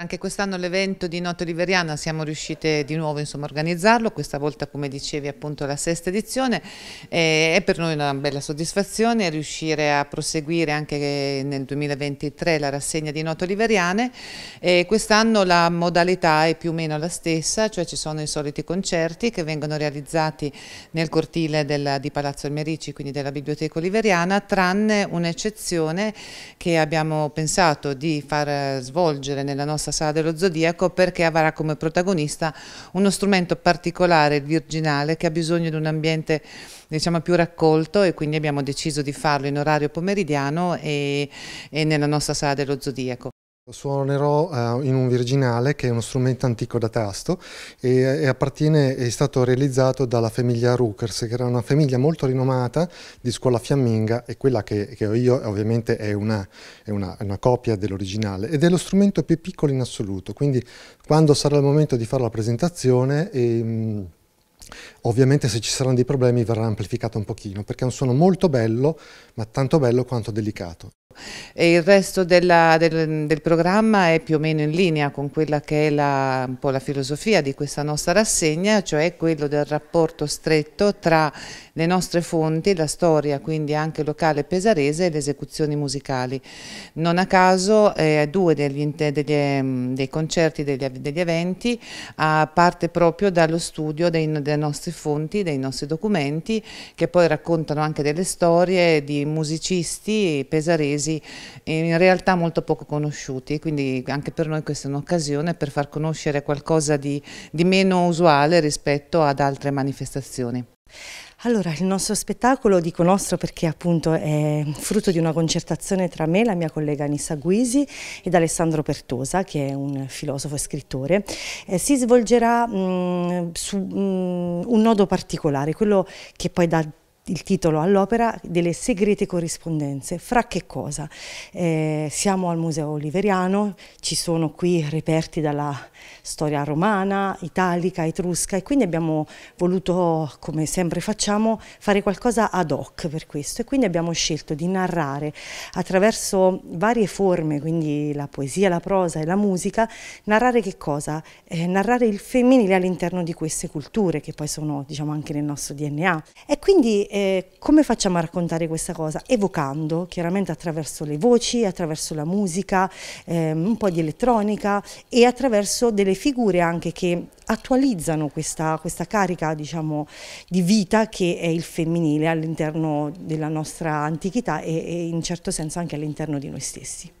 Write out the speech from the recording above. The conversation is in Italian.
Anche quest'anno l'evento di Noto Liveriana siamo riuscite di nuovo insomma, a organizzarlo, questa volta come dicevi appunto la sesta edizione, eh, è per noi una bella soddisfazione riuscire a proseguire anche nel 2023 la rassegna di Noto Liveriane, quest'anno la modalità è più o meno la stessa, cioè ci sono i soliti concerti che vengono realizzati nel cortile della, di Palazzo Almerici, quindi della Biblioteca Oliveriana, tranne un'eccezione che abbiamo pensato di far svolgere nella nostra nostra Sala dello Zodiaco perché avrà come protagonista uno strumento particolare, il virginale, che ha bisogno di un ambiente diciamo, più raccolto e quindi abbiamo deciso di farlo in orario pomeridiano e, e nella nostra Sala dello Zodiaco. Suonerò eh, in un virginale che è uno strumento antico da tasto e, appartiene, è stato realizzato dalla famiglia Rookers, che era una famiglia molto rinomata di scuola fiamminga e quella che, che ho io ovviamente è una, è una, una copia dell'originale ed è lo strumento più piccolo in assoluto, quindi quando sarà il momento di fare la presentazione... E, ehm, Ovviamente se ci saranno dei problemi verrà amplificato un pochino perché è un suono molto bello ma tanto bello quanto delicato. E il resto della, del, del, programma è più o meno in linea con quella che è la, un po' la filosofia di questa nostra rassegna, cioè quello del rapporto stretto tra le nostre fonti, la storia quindi anche locale pesarese e le esecuzioni musicali. Non a caso eh, due degli, degli, ehm, dei concerti, degli, degli, eventi, a parte proprio dallo studio dei, delle nostre fonti, dei nostri documenti, che poi raccontano anche delle storie di musicisti pesaresi in realtà molto poco conosciuti, quindi anche per noi questa è un'occasione per far conoscere qualcosa di, di meno usuale rispetto ad altre manifestazioni. Allora, il nostro spettacolo, dico nostro perché appunto è frutto di una concertazione tra me, la mia collega Anissa Guisi ed Alessandro Pertosa, che è un filosofo e scrittore, eh, si svolgerà mh, mm, su mh, mm, un nodo particolare, quello che poi dà il titolo all'opera delle segrete corrispondenze. Fra che cosa? Eh, siamo al Museo Oliveriano, ci sono qui reperti dalla storia romana, italica, etrusca e quindi abbiamo voluto, come sempre facciamo, fare qualcosa ad hoc per questo e quindi abbiamo scelto di narrare attraverso varie forme, quindi la poesia, la prosa e la musica, narrare che cosa? Eh, narrare il femminile all'interno di queste culture che poi sono diciamo anche nel nostro DNA. E quindi eh, eh, come facciamo a raccontare questa cosa? Evocando, chiaramente attraverso le voci, attraverso la musica, ehm, un po' di elettronica e attraverso delle figure anche che attualizzano questa, questa carica diciamo, di vita che è il femminile all'interno della nostra antichità e, e in certo senso anche all'interno di noi stessi.